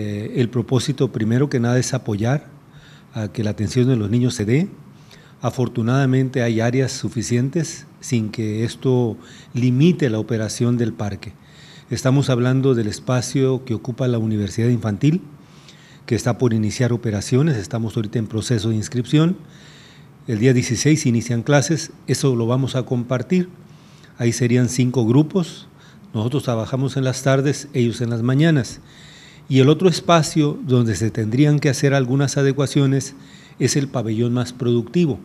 Eh, el propósito primero que nada es apoyar a que la atención de los niños se dé. Afortunadamente hay áreas suficientes sin que esto limite la operación del parque. Estamos hablando del espacio que ocupa la Universidad Infantil, que está por iniciar operaciones, estamos ahorita en proceso de inscripción. El día 16 inician clases, eso lo vamos a compartir. Ahí serían cinco grupos, nosotros trabajamos en las tardes, ellos en las mañanas. Y el otro espacio donde se tendrían que hacer algunas adecuaciones es el pabellón más productivo,